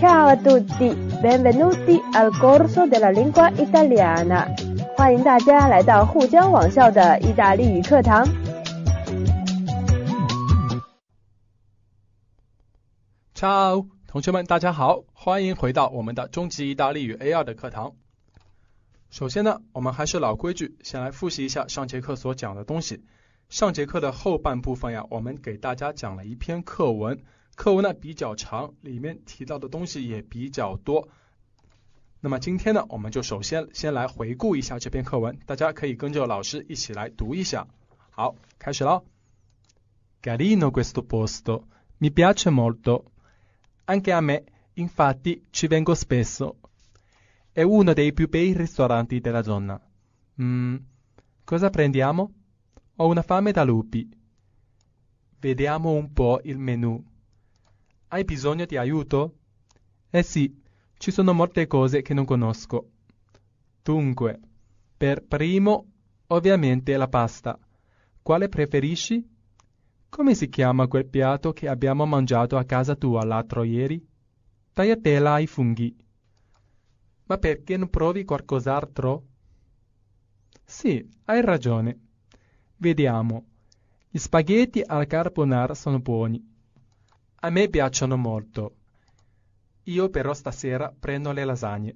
Ciao a tutti, benvenuti al corso della lingua italiana。欢迎大家来到沪江网校的意大利语课堂。Ciao，同学们，大家好，欢迎回到我们的中级意大利语 A 二的课堂。首先呢，我们还是老规矩，先来复习一下上节课所讲的东西。上节课的后半部分呀，我们给大家讲了一篇课文。课文呢比较长，里面提到的东西也比较多。那么今天呢，我们就首先先来回顾一下这篇课文，大家可以跟着老师一起来读一下。好，开始喽。g a l i n o questo posto mi piace molto, anche a me. Infatti ci vengo spesso. È uno dei più bei ristoranti della zona. Cosa prendiamo? Ho una fame da lupi. Vediamo un po' il menù. Hai bisogno di aiuto? Eh sì, ci sono molte cose che non conosco. Dunque, per primo, ovviamente la pasta. Quale preferisci? Come si chiama quel piatto che abbiamo mangiato a casa tua l'altro ieri? Tagliatela ai funghi. Ma perché non provi qualcos'altro? Sì, hai ragione. Vediamo. Gli spaghetti al carbonara sono buoni a me piacciono molto. Io però stasera prendo le lasagne.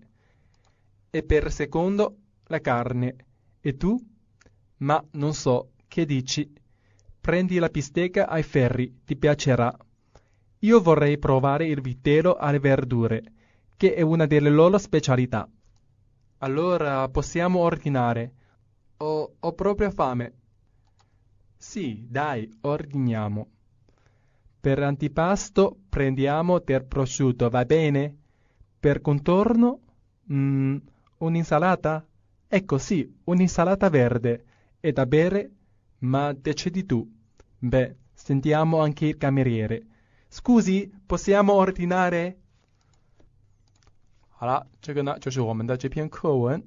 E per secondo la carne. E tu? Ma non so, che dici? Prendi la pistecca ai ferri, ti piacerà. Io vorrei provare il vitello alle verdure, che è una delle loro specialità. Allora possiamo ordinare. Ho, ho proprio fame. Sì, dai, ordiniamo. Per antipasto prendiamo del prosciutto, va bene? Per contorno, mm, un'insalata? Ecco sì, un'insalata verde. E da bere? Ma decidi tu. Beh, sentiamo anche il cameriere. Scusi, possiamo ordinare? 好了，这个呢就是我们的这篇课文。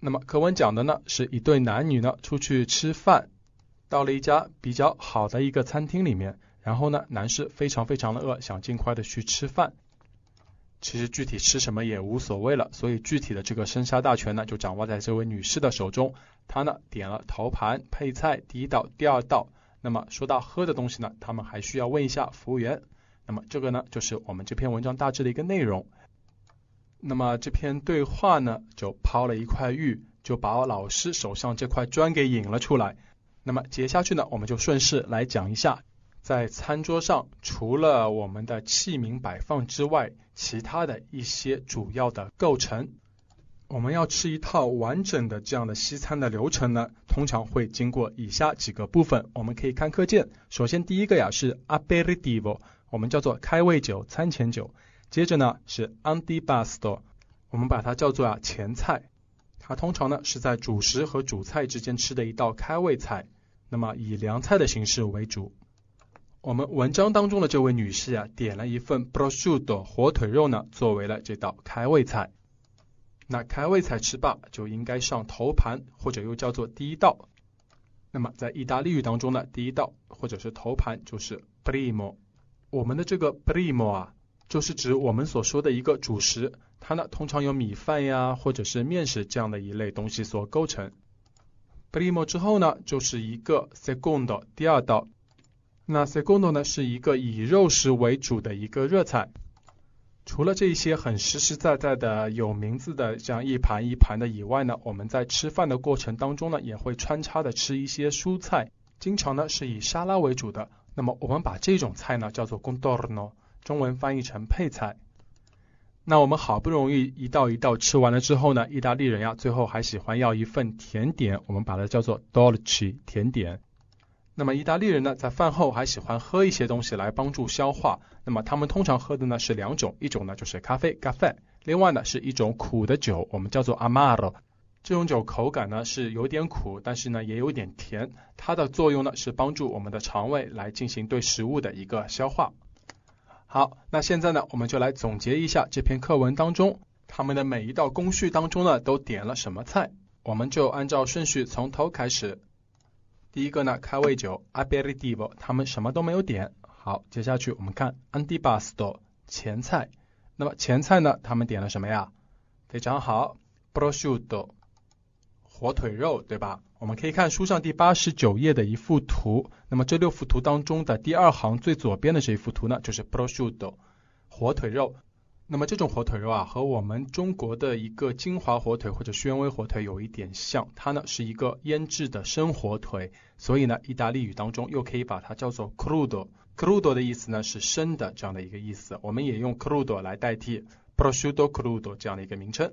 那么课文讲的呢是一对男女呢出去吃饭，到了一家比较好的一个餐厅里面。然后呢，男士非常非常的饿，想尽快的去吃饭。其实具体吃什么也无所谓了，所以具体的这个生杀大权呢，就掌握在这位女士的手中。她呢点了头盘、配菜，第一道、第二道。那么说到喝的东西呢，他们还需要问一下服务员。那么这个呢，就是我们这篇文章大致的一个内容。那么这篇对话呢，就抛了一块玉，就把老师手上这块砖给引了出来。那么接下去呢，我们就顺势来讲一下。在餐桌上，除了我们的器皿摆放之外，其他的一些主要的构成，我们要吃一套完整的这样的西餐的流程呢，通常会经过以下几个部分。我们可以看课件，首先第一个呀是 a p e r i t i v o 我们叫做开胃酒、餐前酒。接着呢是 a n t i b a s t o 我们把它叫做啊前菜，它通常呢是在主食和主菜之间吃的一道开胃菜，那么以凉菜的形式为主。我们文章当中的这位女士啊，点了一份 prosciutto 火腿肉呢，作为了这道开胃菜。那开胃菜吃罢就应该上头盘或者又叫做第一道。那么在意大利语当中呢，第一道或者是头盘就是 primo。我们的这个 primo 啊，就是指我们所说的一个主食，它呢通常由米饭呀或者是面食这样的一类东西所构成。primo 之后呢，就是一个 s e c o n d 第二道。那 secondo 呢是一个以肉食为主的一个热菜，除了这一些很实实在在的有名字的这样一盘一盘的以外呢，我们在吃饭的过程当中呢也会穿插的吃一些蔬菜，经常呢是以沙拉为主的。那么我们把这种菜呢叫做 condorno，中文翻译成配菜。那我们好不容易一道一道吃完了之后呢，意大利人呀最后还喜欢要一份甜点，我们把它叫做 dolce 甜点。那么意大利人呢，在饭后还喜欢喝一些东西来帮助消化。那么他们通常喝的呢是两种，一种呢就是咖啡 c a f 另外呢是一种苦的酒，我们叫做 amaro。这种酒口感呢是有点苦，但是呢也有点甜。它的作用呢是帮助我们的肠胃来进行对食物的一个消化。好，那现在呢我们就来总结一下这篇课文当中，他们的每一道工序当中呢都点了什么菜。我们就按照顺序从头开始。第一个呢，开胃酒 a b e r i t i v o 他们什么都没有点。好，接下去我们看 a n t i b a s t o 前菜。那么前菜呢，他们点了什么呀？非常好 b r o s c i u t t o 火腿肉，对吧？我们可以看书上第八十九页的一幅图。那么这六幅图当中的第二行最左边的这一幅图呢，就是 b r o s c i u t t o 火腿肉。那么这种火腿肉啊，和我们中国的一个金华火腿或者宣威火腿有一点像。它呢是一个腌制的生火腿，所以呢意大利语当中又可以把它叫做 crudo。crudo 的意思呢是生的这样的一个意思，我们也用 crudo 来代替 prosciutto crudo 这样的一个名称。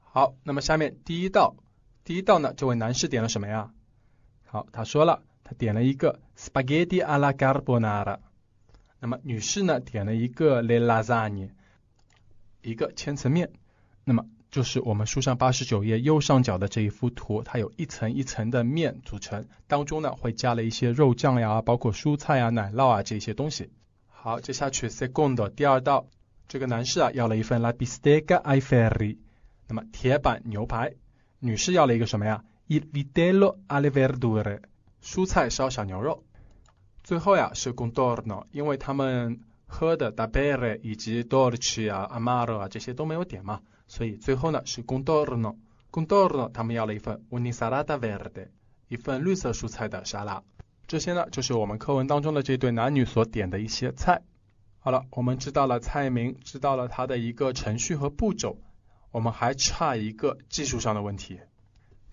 好，那么下面第一道，第一道呢这位男士点了什么呀？好，他说了，他点了一个 spaghetti alla carbonara。那么女士呢点了一个 le lasagne。一个千层面，那么就是我们书上八十九页右上角的这一幅图，它有一层一层的面组成，当中呢会加了一些肉酱呀，包括蔬菜啊、奶酪啊这些东西。好，接下去 second 第二道，这个男士啊要了一份 lapis steak ai f r i i 那么铁板牛排，女士要了一个什么呀？il vitello alle verdure，蔬菜烧小牛肉。最后呀是 contorno，因为他们。喝的达贝 e 以及多尔奇啊、amaro 啊这些都没有点嘛，所以最后呢是 g g o o n d r n d o r n o 他们要了一份 uni s a r a d a verde，一份绿色蔬菜的沙拉。这些呢就是我们课文当中的这对男女所点的一些菜。好了，我们知道了菜名，知道了它的一个程序和步骤，我们还差一个技术上的问题，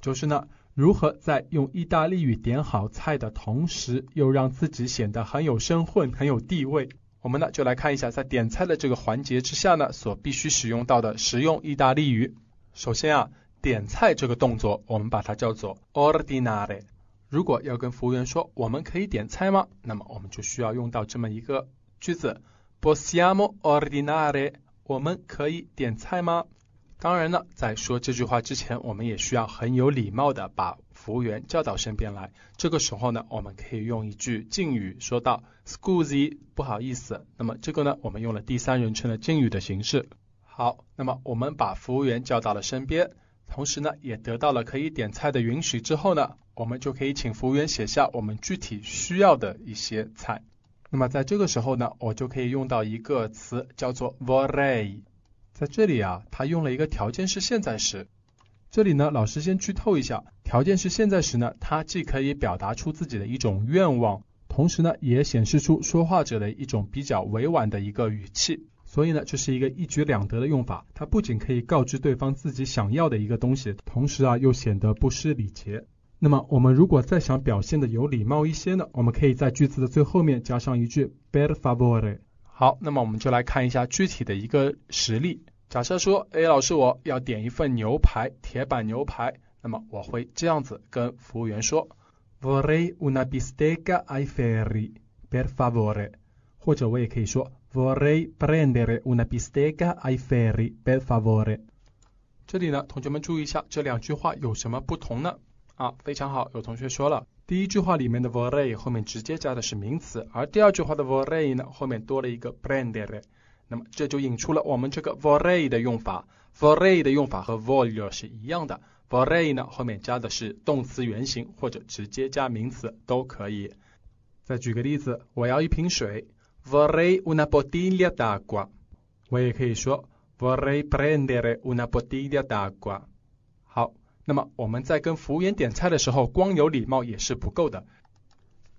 就是呢如何在用意大利语点好菜的同时，又让自己显得很有身份、很有地位。我们呢就来看一下，在点菜的这个环节之下呢，所必须使用到的实用意大利语。首先啊，点菜这个动作，我们把它叫做 ordinare。如果要跟服务员说我们可以点菜吗？那么我们就需要用到这么一个句子 possiamo ordinare。我们可以点菜吗？当然了，在说这句话之前，我们也需要很有礼貌的把。服务员叫到身边来，这个时候呢，我们可以用一句敬语说道 s c u s e me，不好意思。那么这个呢，我们用了第三人称的敬语的形式。好，那么我们把服务员叫到了身边，同时呢，也得到了可以点菜的允许之后呢，我们就可以请服务员写下我们具体需要的一些菜。那么在这个时候呢，我就可以用到一个词叫做 v a r e i 在这里啊，他用了一个条件式现在时。这里呢，老师先剧透一下。条件是现在时呢，它既可以表达出自己的一种愿望，同时呢，也显示出说话者的一种比较委婉的一个语气。所以呢，这是一个一举两得的用法，它不仅可以告知对方自己想要的一个东西，同时啊，又显得不失礼节。那么我们如果再想表现的有礼貌一些呢，我们可以在句子的最后面加上一句 be r e a v o r e 好，那么我们就来看一下具体的一个实例。假设说，A 老师，我要点一份牛排，铁板牛排。那么我会这样子跟服务员说，vorrei una bisteca ai ferri per favore，或者我也可以说，vorrei prendere una bisteca ai ferri per favore。这里呢，同学们注意一下，这两句话有什么不同呢？啊，非常好，有同学说了，第一句话里面的 vorrei 后面直接加的是名词，而第二句话的 vorrei 呢后面多了一个 prendere，那么这就引出了我们这个 vorrei 的用法，vorrei 的用法和 vorrei 是一样的。Vere 呢后面加的是动词原形或者直接加名词都可以。再举个例子，我要一瓶水。Vere una bottiglia d'acqua。我也可以说 Vere prendere una bottiglia d'acqua。好，那么我们在跟服务员点菜的时候，光有礼貌也是不够的。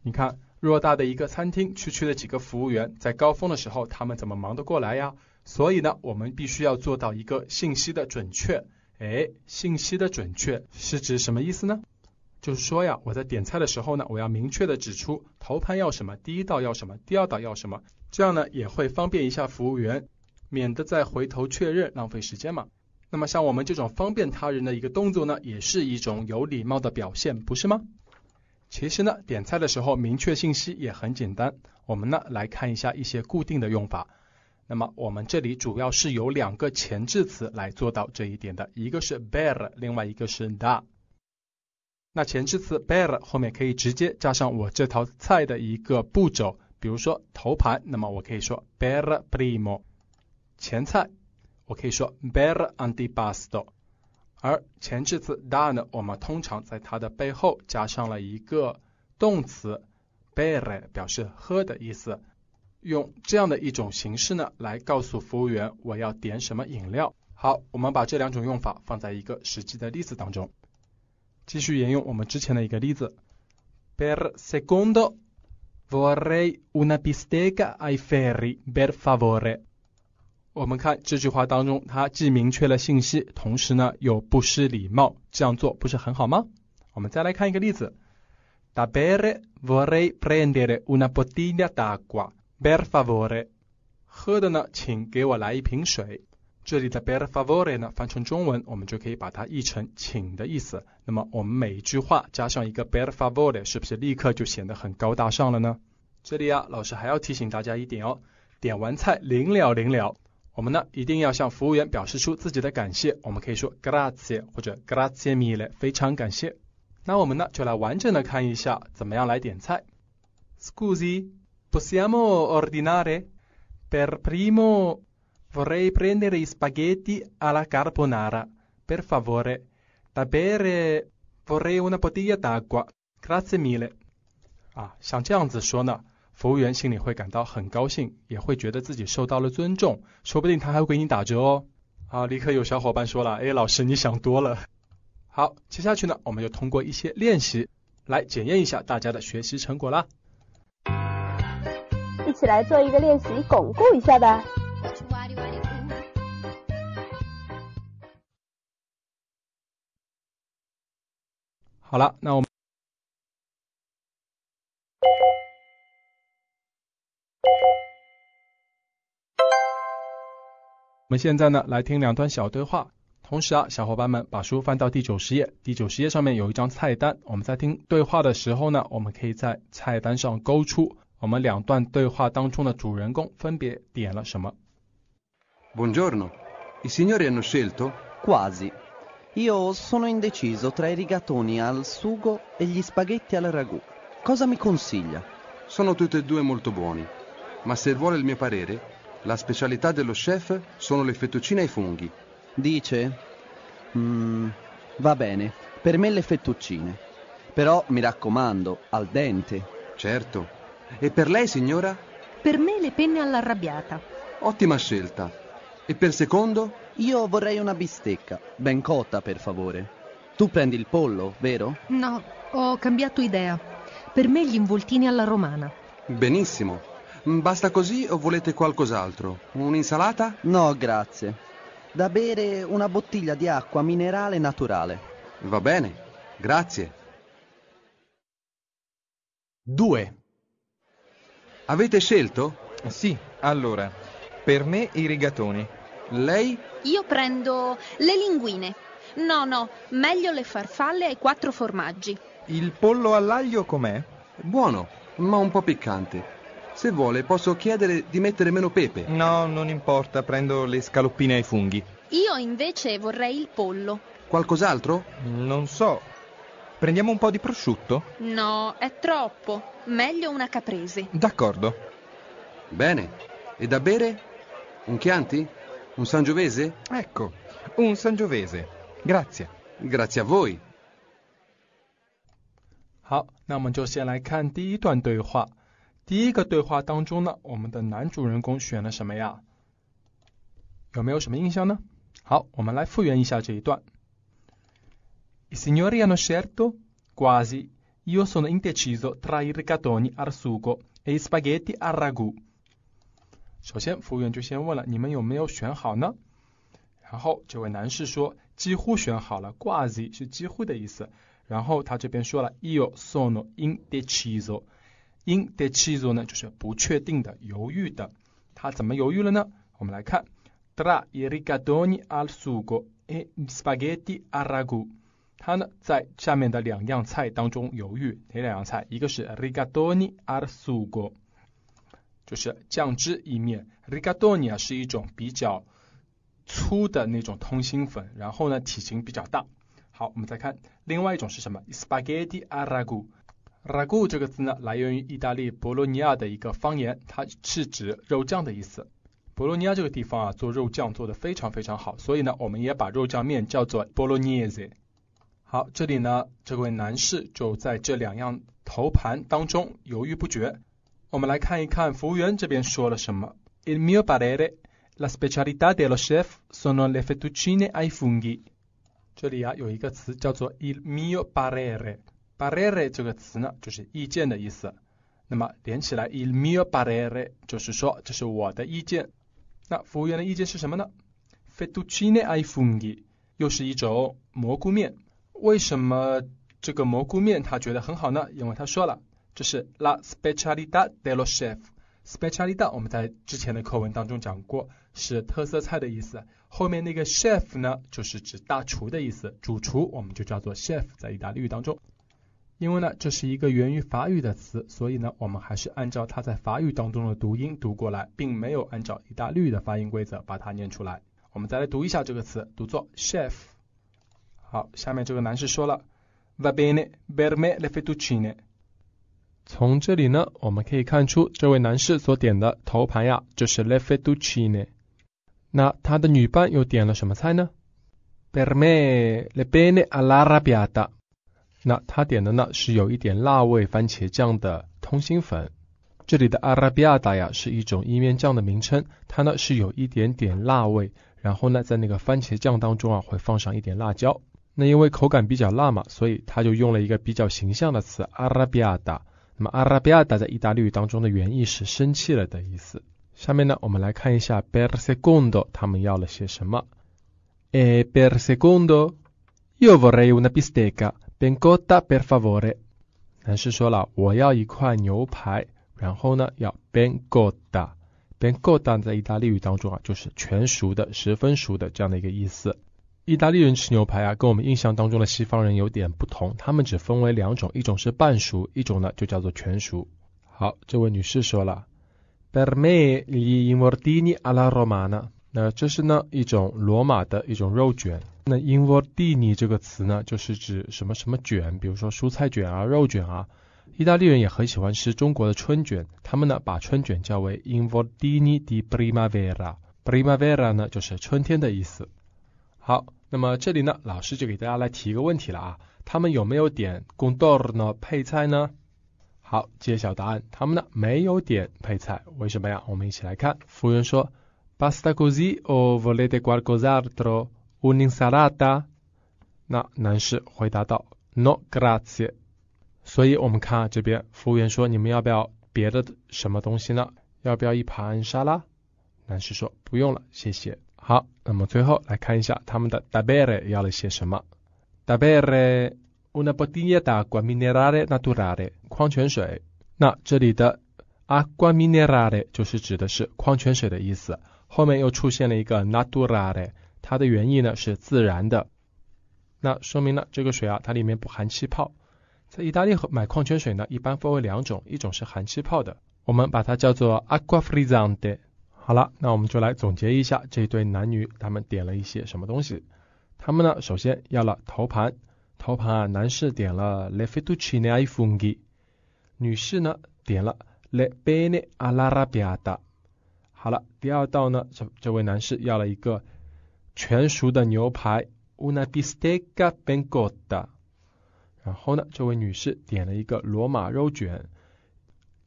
你看，偌大的一个餐厅，区区的几个服务员，在高峰的时候，他们怎么忙得过来呀？所以呢，我们必须要做到一个信息的准确。哎，信息的准确是指什么意思呢？就是说呀，我在点菜的时候呢，我要明确的指出头盘要什么，第一道要什么，第二道要什么，这样呢也会方便一下服务员，免得再回头确认浪费时间嘛。那么像我们这种方便他人的一个动作呢，也是一种有礼貌的表现，不是吗？其实呢，点菜的时候明确信息也很简单，我们呢来看一下一些固定的用法。那么我们这里主要是有两个前置词来做到这一点的，一个是 “bear”，另外一个是 “da”。那前置词 “bear” 后面可以直接加上我这套菜的一个步骤，比如说头盘，那么我可以说 “bear primo”（ 前菜），我可以说 “bear antipasto”。而前置词 “da” 呢，我们通常在它的背后加上了一个动词 “bear”，表示喝的意思。用这样的一种形式呢，来告诉服务员我要点什么饮料。好，我们把这两种用法放在一个实际的例子当中。继续沿用我们之前的一个例子，per secondo vorrei una bisteca ai ferri, b e r favore。我们看这句话当中，它既明确了信息，同时呢又不失礼貌，这样做不是很好吗？我们再来看一个例子，d'apere vorrei prendere una bottiglia d'acqua。Bere favore，喝的呢，请给我来一瓶水。这里的 Bere favore 呢，翻译成中文，我们就可以把它译成“请”的意思。那么我们每一句话加上一个 Bere favore，是不是立刻就显得很高大上了呢？这里啊，老师还要提醒大家一点哦，点完菜临了临了，我们呢一定要向服务员表示出自己的感谢。我们可以说 Grazie 或者 Grazie mille，非常感谢。那我们呢就来完整的看一下，怎么样来点菜。Scusi。possiamo ordinare per primo vorrei prendere i spaghetti alla carbonara per favore tabere vorrei una bottiglia d'acqua grazie mille 啊像这样子说呢，服务员心里会感到很高兴，也会觉得自己受到了尊重，说不定他还会给你打折哦。好，立刻有小伙伴说了，哎，老师你想多了。好，接下去呢，我们就通过一些练习来检验一下大家的学习成果啦。一起来做一个练习，巩固一下吧。好了，那我们我们现在呢来听两段小对话，同时啊，小伙伴们把书翻到第九十页，第九十页上面有一张菜单，我们在听对话的时候呢，我们可以在菜单上勾出。我们两段对话当中的主人公分别点了什么？Buongiorno, i signori hanno scelto? Quasi. Io sono indeciso tra i rigatoni al sugo e gli spaghetti al ragù. Cosa mi consiglia? Sono tutti e due molto buoni, ma se vuole il mio parere, la specialità dello chef sono le fettuccine ai funghi. Dice? Mm, va bene, per me le fettuccine. Però mi raccomando, al dente. Certo, e per lei, signora? Per me le penne all'arrabbiata. Ottima scelta. E per secondo? Io vorrei una bistecca, ben cotta per favore. Tu prendi il pollo, vero? No, ho cambiato idea. Per me gli involtini alla romana. Benissimo. Basta così o volete qualcos'altro? Un'insalata? No, grazie. Da bere una bottiglia di acqua minerale naturale. Va bene, grazie. 2. Avete scelto? Sì, allora, per me i rigatoni. Lei? Io prendo le linguine. No, no, meglio le farfalle ai quattro formaggi. Il pollo all'aglio com'è? Buono, ma un po' piccante. Se vuole posso chiedere di mettere meno pepe. No, non importa, prendo le scaloppine ai funghi. Io invece vorrei il pollo. Qualcos'altro? Non so, Prendiamo un po' di prosciutto? No, è troppo. Meglio una caprese. D'accordo. Bene. E da bere? Un Chianti? Un Sangiovese? Ecco, un Sangiovese. Grazie. Grazie a voi. 好，那我们就先来看第一段对话。第一个对话当中呢，我们的男主人公选了什么呀？有没有什么印象呢？好，我们来复原一下这一段。i signori hanno scelto? Quasi. Io sono indeciso tra i rigatoni al sugo e i spaghetti al ragù. 首先，服务员就先问了你们有没有选好呢？然后这位男士说几乎选好了，quasi 是几乎的意思。然后他这边说了，io sono indeciso。indeciso 呢就是不确定的、犹豫的。他怎么犹豫了呢？我们来看，tra i rigatoni al sugo e spaghetti al ragù。他呢在下面的两样菜当中犹豫哪两样菜？一个是 rigatoni al sugo，就是酱汁意面。rigatoni 啊是一种比较粗的那种通心粉，然后呢体型比较大。好，我们再看另外一种是什么？spaghetti a ragu。ragu 这个字呢来源于意大利博洛尼亚的一个方言，它是指肉酱的意思。博洛尼亚这个地方啊做肉酱做的非常非常好，所以呢我们也把肉酱面叫做博洛尼亚 ese。好，这里呢，这位男士就在这两样头盘当中犹豫不决。我们来看一看服务员这边说了什么。Il mio parere, la specialità dello chef sono le fettuccine ai funghi。这里啊有一个词叫做 il mio parere，parere 这个词呢就是意见的意思。那么连起来 il mio parere 就是说这是我的意见。那服务员的意见是什么呢？Fettuccine ai funghi 又是一种蘑菇面。为什么这个蘑菇面他觉得很好呢？因为他说了，这是 la s p e c i a l i t a dello chef。s p e c i a l i t a 我们在之前的课文当中讲过，是特色菜的意思。后面那个 chef 呢，就是指大厨的意思，主厨我们就叫做 chef 在意大利语当中。因为呢，这是一个源于法语的词，所以呢，我们还是按照它在法语当中的读音读过来，并没有按照意大利语的发音规则把它念出来。我们再来读一下这个词，读作 chef。好，下面这个男士说了，bene per me le fettuccine 从这里呢，我们可以看出这位男士所点的头盘呀，就是 le fettuccine。那他的女伴又点了什么菜呢？bene rabbiata e me le r alla。那他点的呢是有一点辣味番茄酱的通心粉。这里的 arrabbiata 呀，是一种意面酱的名称，它呢是有一点点辣味，然后呢在那个番茄酱当中啊会放上一点辣椒。那因为口感比较辣嘛，所以他就用了一个比较形象的词阿拉比亚 b 那么阿拉比亚 b 在意大利语当中的原意是生气了的意思。下面呢，我们来看一下 “per secondo” 他们要了些什么。诶，“per secondo”，io vorrei una bisteca ben cotta per favore。男士说了，我要一块牛排，然后呢要 ben cotta。ben cotta 在意大利语当中啊，就是全熟的、十分熟的这样的一个意思。意大利人吃牛排啊，跟我们印象当中的西方人有点不同。他们只分为两种，一种是半熟，一种呢就叫做全熟。好，这位女士说了，per me gli i n v o r t i n i alla romana，那这是呢一种罗马的一种肉卷。那 i n v o r t i n i 这个词呢，就是指什么什么卷，比如说蔬菜卷啊、肉卷啊。意大利人也很喜欢吃中国的春卷，他们呢把春卷叫为 i n v o r t i n i di primavera，primavera 呢就是春天的意思。好。那么这里呢，老师就给大家来提一个问题了啊，他们有没有点 g o n d Gondor 呢配菜呢？好，揭晓答案，他们呢没有点配菜，为什么呀？我们一起来看，服务员说，Pasta così o volete qualcos'altro un'insalata？那男士回答道，No grazie。所以我们看这边，服务员说，你们要不要别的什么东西呢？要不要一盘沙拉？男士说，不用了，谢谢。好，那么最后来看一下他们的 d a b e r e 要了些什么。d a b e r e una bottiglia d'acqua minerale naturale，矿泉水。那这里的 acqua minerale 就是指的是矿泉水的意思，后面又出现了一个 naturale，它的原意呢是自然的，那说明呢这个水啊它里面不含气泡。在意大利和买矿泉水呢一般分为两种，一种是含气泡的，我们把它叫做 acqua frizzante。好了，那我们就来总结一下这对男女他们点了一些什么东西。他们呢，首先要了头盘，头盘啊，男士点了 le fettuccine ai funghi，女士呢点了 le b e n e alla rabbia t a 好了，第二道呢，这这位男士要了一个全熟的牛排 una bisteca ben cotta，然后呢，这位女士点了一个罗马肉卷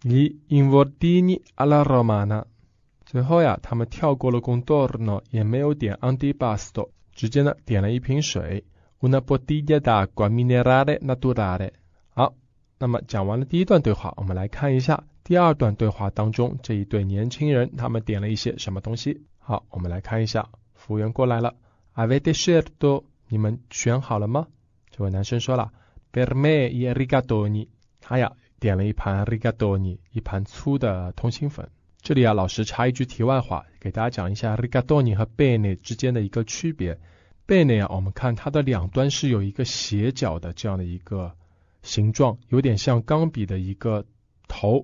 le involtini alla romana。最后呀，他们跳过了 Contorno，也没有点 Antipasto，直接呢点了一瓶水。Una bottiglia d'acqua minerale, naturale。好，那么讲完了第一段对话，我们来看一下第二段对话当中这一对年轻人他们点了一些什么东西。好，我们来看一下，服务员过来了。Avete scelto？你们选好了吗？这位男生说了，Per me il rigatoni。他呀，点了一盘 rigatoni，一盘粗的通心粉。这里啊，老师插一句题外话，给大家讲一下 r i g a d o n i 和 bene 之间的一个区别。bene 啊，我们看它的两端是有一个斜角的这样的一个形状，有点像钢笔的一个头。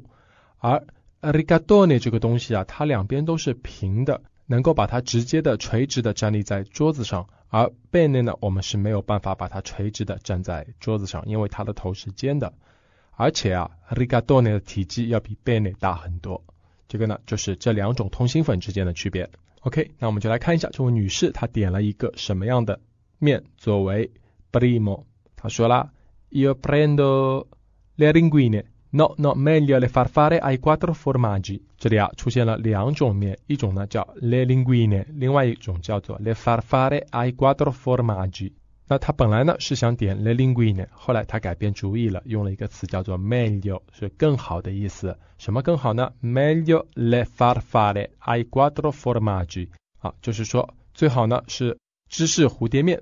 而 r i g a d o n i 这个东西啊，它两边都是平的，能够把它直接的垂直的站立在桌子上。而 b e n 呢，我们是没有办法把它垂直的站在桌子上，因为它的头是尖的。而且啊 r i g a d o n i 的体积要比 b e n 大很多。这个呢，就是这两种通心粉之间的区别。OK，那我们就来看一下这位女士她点了一个什么样的面作为 primo。她说啦：“Io prendo le linguine, no, no meglio le farfare ai quattro formaggi。”这里啊出现了两种面，一种呢叫 le linguine，另外一种叫做 le farfare ai quattro formaggi。那他本来呢是想点 linguine，后来他改变主意了，用了一个词叫做 menu，是更好的意思。什么更好呢？menu le f a r f a c c i e ai quattro formaggi，啊，就是说最好呢是芝士蝴蝶面。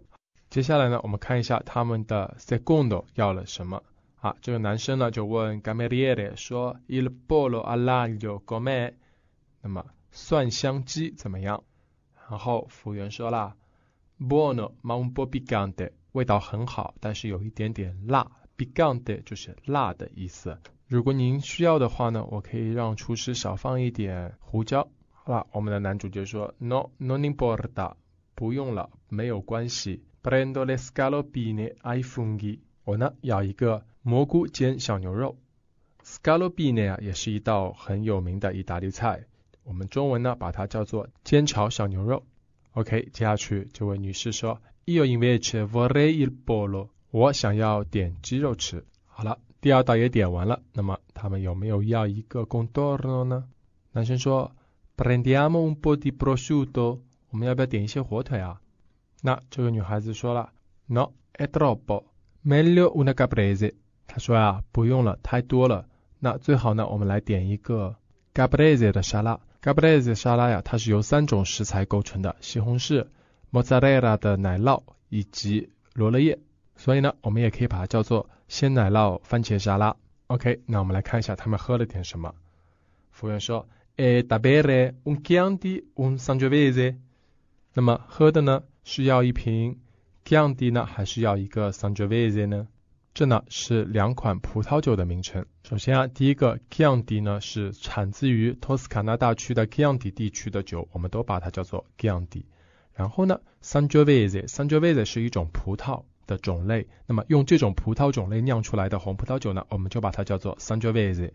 接下来呢，我们看一下他们的 secondo 要了什么。啊？这个男生呢就问 Gameriere 说，il pollo alla giocmet，那么蒜香鸡怎么样？然后服务员说了。Buono, ma un po' b i c a n t e 味道很好，但是有一点点辣。p i g c a n t e 就是辣的意思。如果您需要的话呢，我可以让厨师少放一点胡椒。好了，我们的男主角说，No, non importa，不用了，没有关系。Prendo le scaloppine ai funghi，我呢要一个蘑菇煎小牛肉。Scaloppine 啊，也是一道很有名的意大利菜，我们中文呢把它叫做煎炒小牛肉。OK，接下去这位女士说，Io invece vorrei il pollo，我想要点鸡肉吃。好了，第二道也点完了。那么他们有没有要一个 contorno 呢？男生说，Prendiamo un po' di prosciutto，我们要不要点一些火腿啊？那这个女孩子说了，No è troppo, meglio una caprese。她说啊，不用了，太多了。那最好呢，我们来点一个 caprese 的沙拉。c a p r e s 沙拉呀，它是由三种食材构成的：西红柿、mozzarella 的奶酪以及罗勒叶。所以呢，我们也可以把它叫做鲜奶酪番茄沙拉。OK，那我们来看一下他们喝了点什么。服务员说：“E d a b e r e un g a n d i un sangiovese。”那么喝的呢，是要一瓶 g a n d i 呢，还是要一个 sangiovese 呢？这呢是两款葡萄酒的名称。首先啊，第一个 k y i a n d i 呢是产自于托斯卡纳大区的 k y i a n d i 地区的酒，我们都把它叫做 k y i a n d i 然后呢，Sangiovese，Sangiovese 是一种葡萄的种类。那么用这种葡萄种类酿出来的红葡萄酒呢，我们就把它叫做 Sangiovese。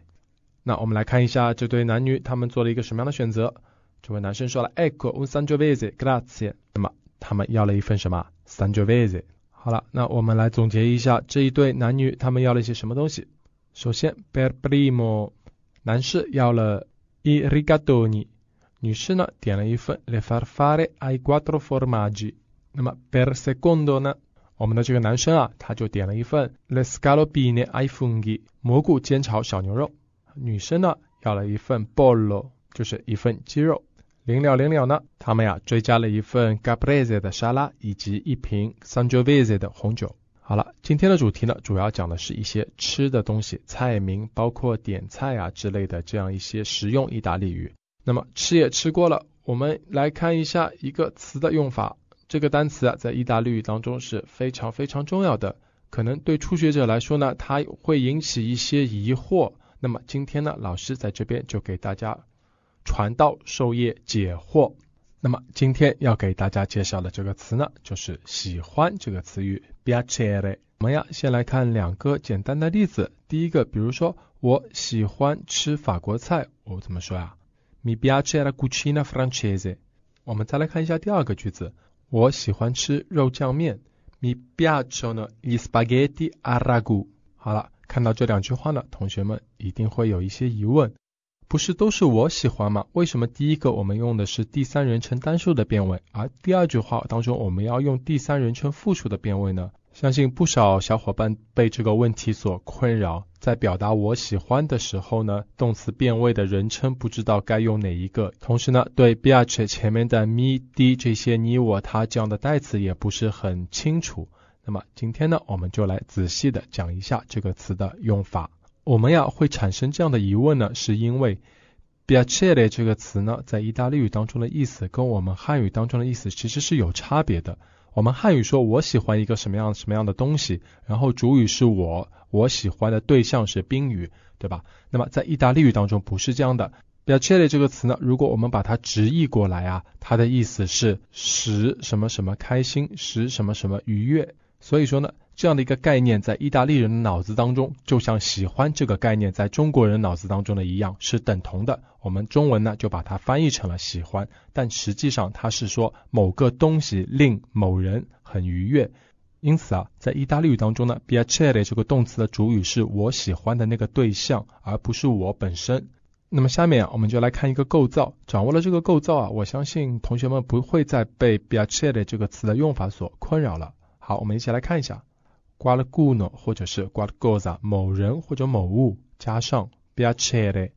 那我们来看一下这对男女他们做了一个什么样的选择。这位男生说了，Ecco un Sangiovese，grazie。那么他们要了一份什么 Sangiovese？好了，那我们来总结一下这一对男女他们要了一些什么东西。首先，per primo，男士要了 i r i g a t o n i 女士呢点了一份 le farfare ai quattro formaggi。那么 per secondo 呢，我们的这个男生啊，他就点了一份 le scaloppine ai funghi 蘑菇煎炒小牛肉。女生呢要了一份 b o l l o 就是一份鸡肉。零了零了呢，他们呀追加了一份 g a b r e z e 的沙拉以及一瓶 Sangiovese 的红酒。好了，今天的主题呢，主要讲的是一些吃的东西，菜名，包括点菜啊之类的，这样一些实用意大利语。那么吃也吃过了，我们来看一下一个词的用法。这个单词啊，在意大利语当中是非常非常重要的，可能对初学者来说呢，它会引起一些疑惑。那么今天呢，老师在这边就给大家。传道授业解惑。那么今天要给大家介绍的这个词呢，就是喜欢这个词语。b i a e r 我们呀，先来看两个简单的例子。第一个，比如说我喜欢吃法国菜，我怎么说呀？Mi b i a c e la cucina francese。我们再来看一下第二个句子，我喜欢吃肉酱面，Mi b i a c c o n o gli spaghetti a r a g. 好了，看到这两句话呢，同学们一定会有一些疑问。不是都是我喜欢吗？为什么第一个我们用的是第三人称单数的变位，而第二句话当中我们要用第三人称复数的变位呢？相信不少小伙伴被这个问题所困扰，在表达我喜欢的时候呢，动词变位的人称不知道该用哪一个，同时呢，对 beach 前面的 me、d 这些你、我、他这样的代词也不是很清楚。那么今天呢，我们就来仔细的讲一下这个词的用法。我们呀会产生这样的疑问呢，是因为 b i a c e r e 这个词呢，在意大利语当中的意思跟我们汉语当中的意思其实是有差别的。我们汉语说我喜欢一个什么样什么样的东西，然后主语是我，我喜欢的对象是宾语，对吧？那么在意大利语当中不是这样的 b i a c e r e 这个词呢，如果我们把它直译过来啊，它的意思是使什么什么开心，使什么什么愉悦。所以说呢。这样的一个概念在意大利人的脑子当中，就像“喜欢”这个概念在中国人脑子当中的一样，是等同的。我们中文呢就把它翻译成了“喜欢”，但实际上它是说某个东西令某人很愉悦。因此啊，在意大利语当中呢，piacere 这个动词的主语是我喜欢的那个对象，而不是我本身。那么下面我们就来看一个构造，掌握了这个构造啊，我相信同学们不会再被 piacere 这个词的用法所困扰了。好，我们一起来看一下。g u n o 或者是 g g o z a 某人或者某物加上 biacere，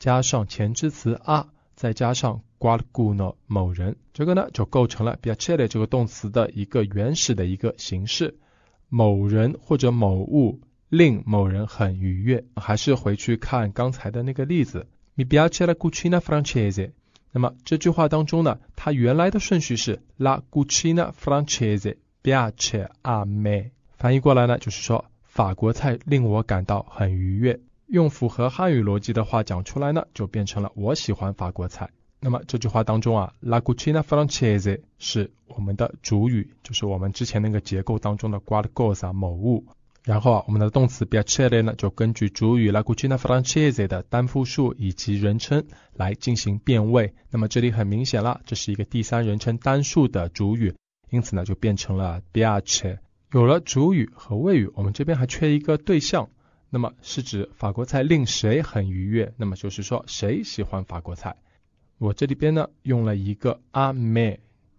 加上前置词 a，再加上 g u g u n o 某人，这个呢就构成了 biacere 这个动词的一个原始的一个形式。某人或者某物令某人很愉悦。还是回去看刚才的那个例子，mi biacere la Guchina f r a n c e s e 那么这句话当中呢，它原来的顺序是 la Guchina f r a n c e s e biacere a me。翻译过来呢，就是说法国菜令我感到很愉悦。用符合汉语逻辑的话讲出来呢，就变成了我喜欢法国菜。那么这句话当中啊，la cucina francese 是我们的主语，就是我们之前那个结构当中的 guard cosa 某物。然后啊，我们的动词 b i a c e r e 呢，就根据主语 la cucina francese 的单复数以及人称来进行变位。那么这里很明显了，这是一个第三人称单数的主语，因此呢，就变成了 b i a c e 有了主语和谓语，我们这边还缺一个对象。那么是指法国菜令谁很愉悦？那么就是说谁喜欢法国菜？我这里边呢用了一个啊 me，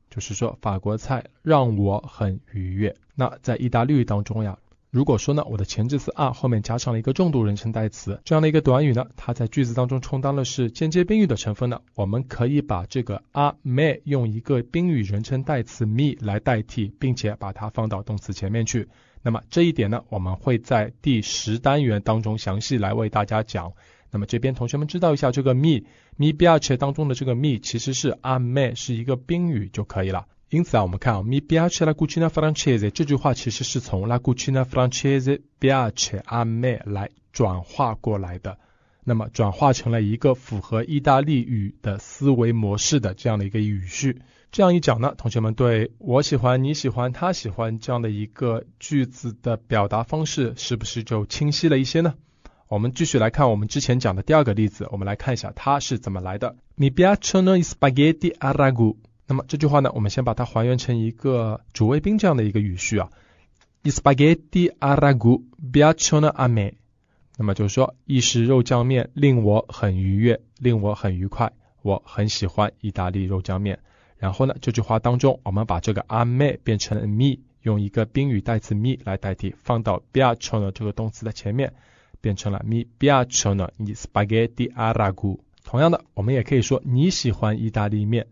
就是说法国菜让我很愉悦。那在意大利语当中呀。如果说呢，我的前置词 are 后面加上了一个重度人称代词，这样的一个短语呢，它在句子当中充当的是间接宾语的成分呢，我们可以把这个 are m y 用一个宾语人称代词 me 来代替，并且把它放到动词前面去。那么这一点呢，我们会在第十单元当中详细来为大家讲。那么这边同学们知道一下，这个 me me b e a chi 当中的这个 me 其实是 are m y 是一个宾语就可以了。因此啊，我们看啊，mi piace la cucina francese，这句话其实是从 la cucina francese piace a me 来转化过来的。那么转化成了一个符合意大利语的思维模式的这样的一个语序。这样一讲呢，同学们对我喜欢、你喜欢、他喜欢这样的一个句子的表达方式，是不是就清晰了一些呢？我们继续来看我们之前讲的第二个例子，我们来看一下它是怎么来的。mi piacciono g i spaghetti a 那么这句话呢，我们先把它还原成一个主谓宾这样的一个语序啊。Spaghetti a r a g o biacono ame。那么就是说，意式肉酱面令我很愉悦，令我很愉快，我很喜欢意大利肉酱面。然后呢，这句话当中，我们把这个 ame 变成 me，用一个宾语代词 me 来代替，放到 biacono 这个动词的前面，变成了 me biacono spaghetti a r a g o 同样的，我们也可以说你喜欢意大利面。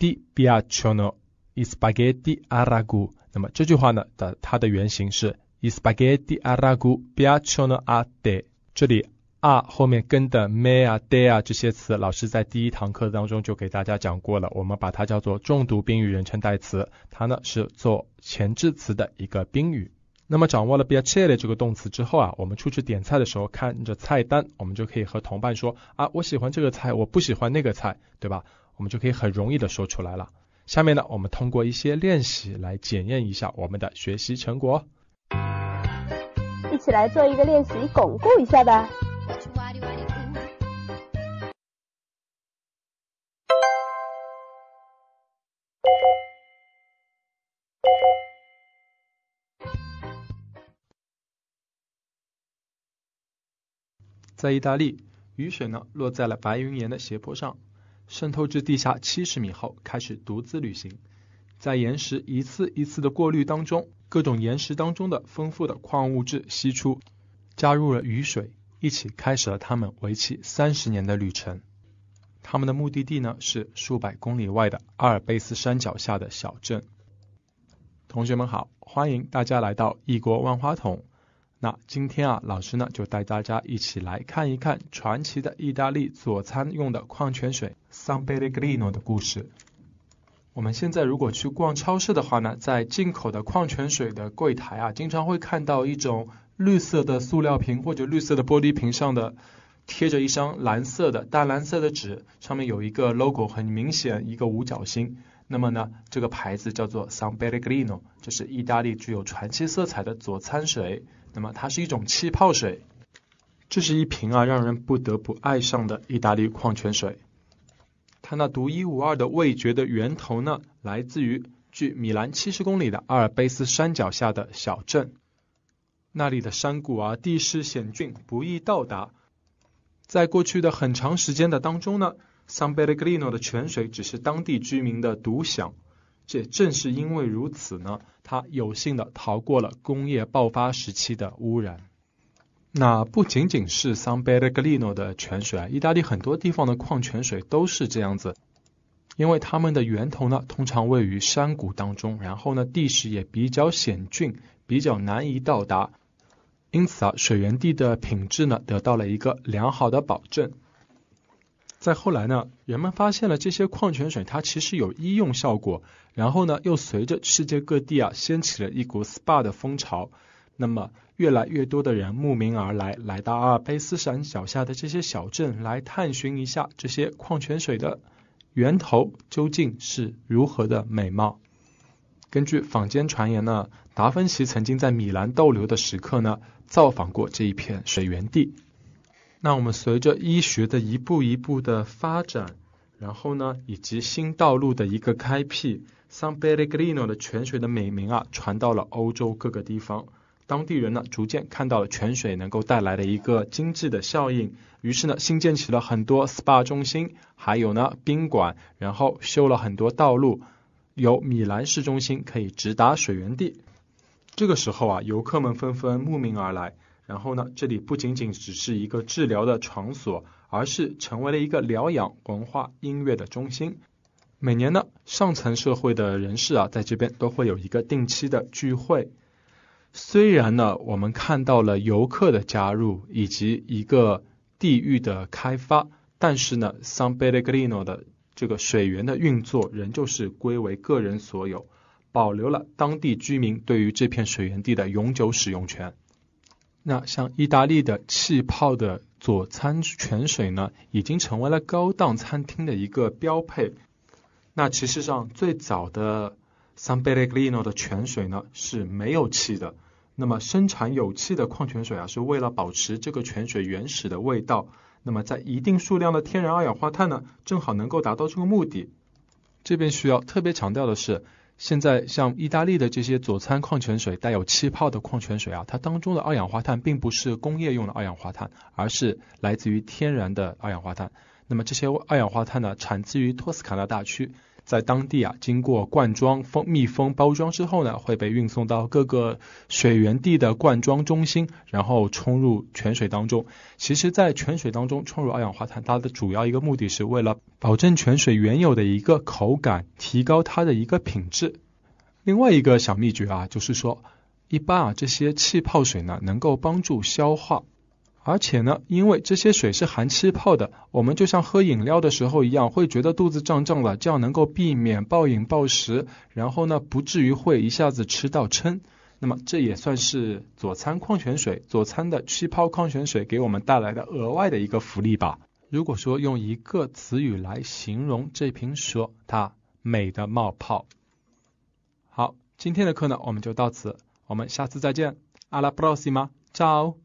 Di piacciono e i spaghetti a r a g. 那么这句话呢的它的原型是 e i spaghetti a r a g piacciono a te. 这里 a 后面跟的 m e y 啊 d e y 啊这些词，老师在第一堂课当中就给大家讲过了。我们把它叫做重读宾语人称代词，它呢是做前置词的一个宾语。那么掌握了 piacere 这个动词之后啊，我们出去点菜的时候，看着菜单，我们就可以和同伴说啊，我喜欢这个菜，我不喜欢那个菜，对吧？我们就可以很容易的说出来了。下面呢，我们通过一些练习来检验一下我们的学习成果。一起来做一个练习，巩固一下吧。在意大利，雨水呢落在了白云岩的斜坡上。渗透至地下七十米后，开始独自旅行。在岩石一次一次的过滤当中，各种岩石当中的丰富的矿物质析出，加入了雨水，一起开始了他们为期三十年的旅程。他们的目的地呢，是数百公里外的阿尔卑斯山脚下的小镇。同学们好，欢迎大家来到异国万花筒。那今天啊，老师呢就带大家一起来看一看传奇的意大利佐餐用的矿泉水 San Pellegrino 的故事。我们现在如果去逛超市的话呢，在进口的矿泉水的柜台啊，经常会看到一种绿色的塑料瓶或者绿色的玻璃瓶上的贴着一张蓝色的淡蓝色的纸，上面有一个 logo 很明显一个五角星。那么呢，这个牌子叫做 San Pellegrino，这是意大利具有传奇色彩的佐餐水。那么它是一种气泡水，这是一瓶啊让人不得不爱上的意大利矿泉水。它那独一无二的味觉的源头呢，来自于距米兰七十公里的阿尔卑斯山脚下的小镇，那里的山谷啊地势险峻，不易到达。在过去的很长时间的当中呢。s a m b e n e g r i n o 的泉水只是当地居民的独享，这也正是因为如此呢，它有幸的逃过了工业爆发时期的污染。那不仅仅是 s a m b e n e g r i n o 的泉水啊，意大利很多地方的矿泉水都是这样子，因为它们的源头呢通常位于山谷当中，然后呢地势也比较险峻，比较难以到达，因此啊水源地的品质呢得到了一个良好的保证。再后来呢，人们发现了这些矿泉水，它其实有医用效果。然后呢，又随着世界各地啊掀起了一股 SPA 的风潮。那么，越来越多的人慕名而来，来到阿尔卑斯山脚下的这些小镇，来探寻一下这些矿泉水的源头究竟是如何的美貌。根据坊间传言呢，达芬奇曾经在米兰逗留的时刻呢，造访过这一片水源地。那我们随着医学的一步一步的发展，然后呢，以及新道路的一个开辟，San b e r i n o 的泉水的美名啊，传到了欧洲各个地方，当地人呢，逐渐看到了泉水能够带来的一个经济的效应，于是呢，新建起了很多 SPA 中心，还有呢，宾馆，然后修了很多道路，由米兰市中心可以直达水源地。这个时候啊，游客们纷纷慕名而来。然后呢，这里不仅仅只是一个治疗的场所，而是成为了一个疗养、文化、音乐的中心。每年呢，上层社会的人士啊，在这边都会有一个定期的聚会。虽然呢，我们看到了游客的加入以及一个地域的开发，但是呢，San b e n e d i n o 的这个水源的运作仍旧是归为个人所有，保留了当地居民对于这片水源地的永久使用权。那像意大利的气泡的佐餐泉水呢，已经成为了高档餐厅的一个标配。那其实上最早的 San b e n e d e t o 的泉水呢是没有气的。那么生产有气的矿泉水啊，是为了保持这个泉水原始的味道。那么在一定数量的天然二氧化碳呢，正好能够达到这个目的。这边需要特别强调的是。现在像意大利的这些佐餐矿泉水，带有气泡的矿泉水啊，它当中的二氧化碳并不是工业用的二氧化碳，而是来自于天然的二氧化碳。那么这些二氧化碳呢，产自于托斯卡纳大区。在当地啊，经过灌装封密封包装之后呢，会被运送到各个水源地的灌装中心，然后冲入泉水当中。其实，在泉水当中冲入二氧化碳，它的主要一个目的是为了保证泉水原有的一个口感，提高它的一个品质。另外一个小秘诀啊，就是说，一般啊这些气泡水呢，能够帮助消化。而且呢，因为这些水是含气泡的，我们就像喝饮料的时候一样，会觉得肚子胀胀了。这样能够避免暴饮暴食，然后呢，不至于会一下子吃到撑。那么这也算是佐餐矿泉水、佐餐的气泡矿泉水给我们带来的额外的一个福利吧。如果说用一个词语来形容这瓶水，它美得冒泡。好，今天的课呢，我们就到此，我们下次再见，阿拉布罗西吗？早。